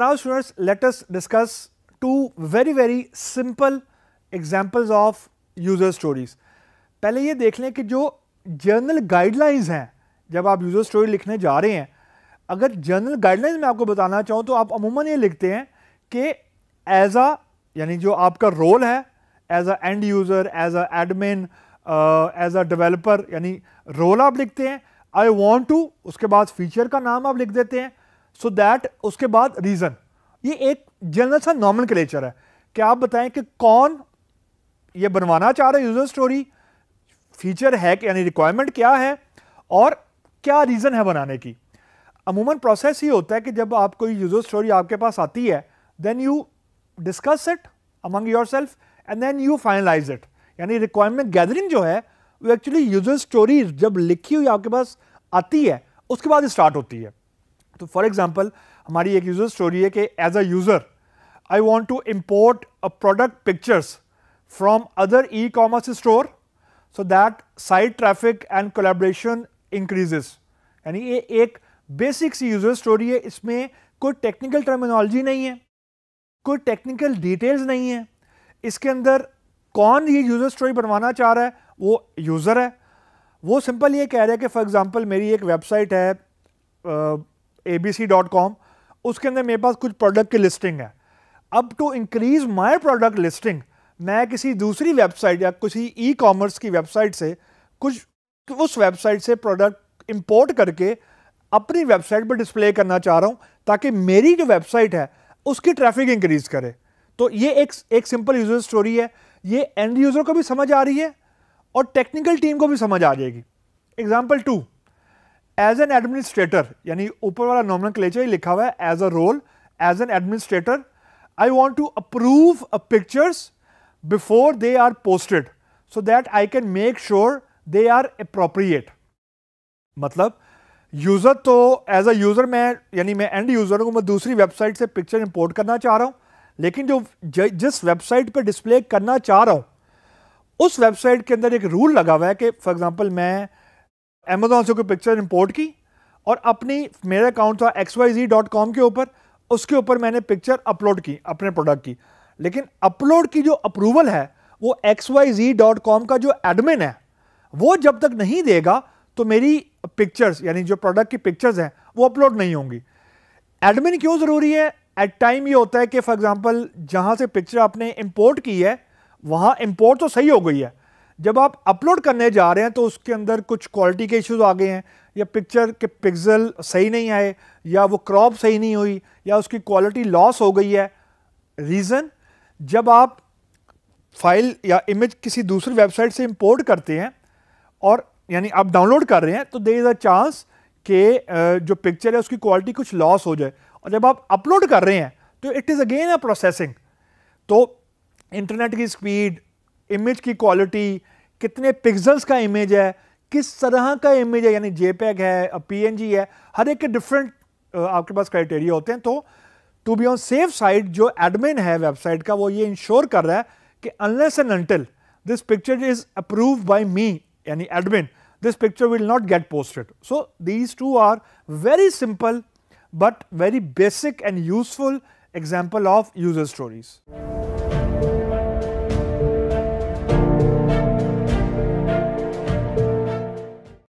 now students let us discuss two very very simple examples of user stories. पहले ये देख लें कि जो जर्नल गाइडलाइंस हैं जब आप यूज़र स्टोरी लिखने जा रहे हैं अगर जर्नल गाइडलाइंस में आपको बताना चाहूँ तो आप अमूमन ये लिखते हैं कि एज आ यानी जो आपका रोल है as a end user as a admin as a developer यानी रोल आप लिखते हैं आई वॉन्ट टू उसके बाद फीचर का नाम आप लिख देते हैं सो दैट उसके बाद रीज़न ये एक जनरल सा नॉर्मल क्लेचर है कि आप बताएं कि कौन ये बनवाना चाह रहे यूज़र स्टोरी फीचर है कि यानी रिक्वायरमेंट क्या है और क्या रीज़न है बनाने की अमूमन प्रोसेस ही होता है कि जब आप कोई यूज़र स्टोरी आपके पास आती है then you discuss it among your self and then you finalise it यानी रिक्वायरमेंट गैदरिंग जो है वो एक्चुअली यूज़र स्टोरी जब लिखी हुई आपके पास आती है उसके बाद स्टार्ट होती है तो फॉर एग्जाम्पल हमारी एक यूज़र स्टोरी है कि as a user I want to import a product pictures from other e commerce store so that site traffic and collaboration increases यानी ये एक बेसिक सी यूज़र स्टोरी है इसमें कोई टेक्निकल टर्मिनोलॉजी नहीं है कोई टेक्निकल डिटेल्स नहीं है इसके अंदर कौन ये यूज़र स्टोरी बनवाना चाह रहा है वो यूज़र है वो सिंपल ये कह रहा है कि फॉर एग्ज़ाम्पल मेरी एक वेबसाइट है कॉम उसके अंदर मेरे पास कुछ प्रोडक्ट की लिस्टिंग है अब to increase my product listing मैं किसी दूसरी वेबसाइट या किसी ई कॉमर्स की वेबसाइट से कुछ उस वेबसाइट से प्रोडक्ट इंपोर्ट करके अपनी वेबसाइट पर डिस्प्ले करना चाह रहा हूँ ताकि मेरी जो वेबसाइट है उसकी ट्रैफिक इंक्रीज करे तो ये एक एक सिंपल यूजर स्टोरी है ये एंड यूज़र को भी समझ आ रही है और टेक्निकल टीम को भी समझ आ जाएगी example two as an administrator यानी ऊपर वाला नॉमिनल क्लेचर लिखा हुआ है as a role as an administrator I want to approve pictures before they are posted so that I can make sure they are appropriate मतलब user तो as a user मैं यानी मैं एंड यूज़र को मैं दूसरी वेबसाइट से picture import करना चाह रहा हूँ लेकिन जो जिस वेबसाइट पर डिस्प्ले करना चाह रहा हूँ उस वेबसाइट के अंदर एक रूल लगा हुआ है कि फॉर एग्ज़ाम्पल मैं अमेजोन से कोई पिक्चर इंपोर्ट की और अपनी मेरा अकाउंट था X Y Z dot com के ऊपर उसके ऊपर मैंने पिक्चर अपलोड की अपने प्रोडक्ट की लेकिन अपलोड की जो अप्रूवल है वो X Y Z dot com का जो एडमिन है वो जब तक नहीं देगा तो मेरी पिक्चर्स यानी जो प्रोडक्ट की पिक्चर्स हैं वो अपलोड नहीं होंगी एडमिन क्यों ज़रूरी है एट टाइम ये होता है कि फॉर एग्जांपल जहाँ से पिक्चर आपने इंपोर्ट की है वहाँ इंपोर्ट तो सही हो गई है जब आप अपलोड करने जा रहे हैं तो उसके अंदर कुछ क्वालिटी के इश्यूज आ गए हैं या पिक्चर के पिक्सल सही नहीं आए या वो क्रॉप सही नहीं हुई या उसकी क्वालिटी लॉस हो गई है रीज़न जब आप फाइल या इमेज किसी दूसरी वेबसाइट से इंपोर्ट करते हैं और यानी आप डाउनलोड कर रहे हैं तो देर इज़ अ चांस के जो पिक्चर है उसकी क्वालिटी कुछ लॉस हो जाए और जब आप अपलोड कर रहे हैं तो it is again a processing तो इंटरनेट की स्पीड इमेज की क्वालिटी कितने पिक्सल्स का इमेज है किस तरह का इमेज है यानी जेपैग है जी है हर एक के डिफरेंट आपके पास क्राइटेरिया होते हैं तो to be on safe side जो एडमिन है वेबसाइट का वो ये इंश्योर कर रहा है कि unless and until this picture is approve by me यानी admin this picture will not get posted so these two are very simple but very basic and useful example of user stories